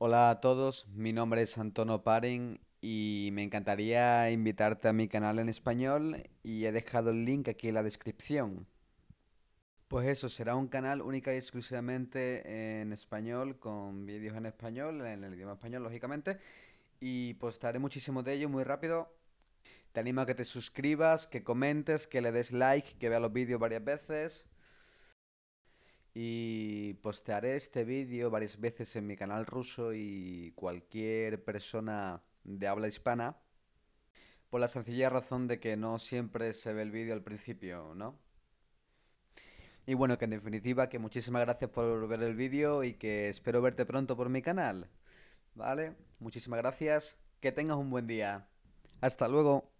Hola a todos, mi nombre es Antonio Paren y me encantaría invitarte a mi canal en español y he dejado el link aquí en la descripción. Pues eso, será un canal única y exclusivamente en español, con vídeos en español, en el idioma español, lógicamente, y postaré pues muchísimo de ello muy rápido. Te animo a que te suscribas, que comentes, que le des like, que veas los vídeos varias veces. Y postearé este vídeo varias veces en mi canal ruso y cualquier persona de habla hispana, por la sencilla razón de que no siempre se ve el vídeo al principio, ¿no? Y bueno, que en definitiva, que muchísimas gracias por ver el vídeo y que espero verte pronto por mi canal. ¿Vale? Muchísimas gracias, que tengas un buen día. Hasta luego.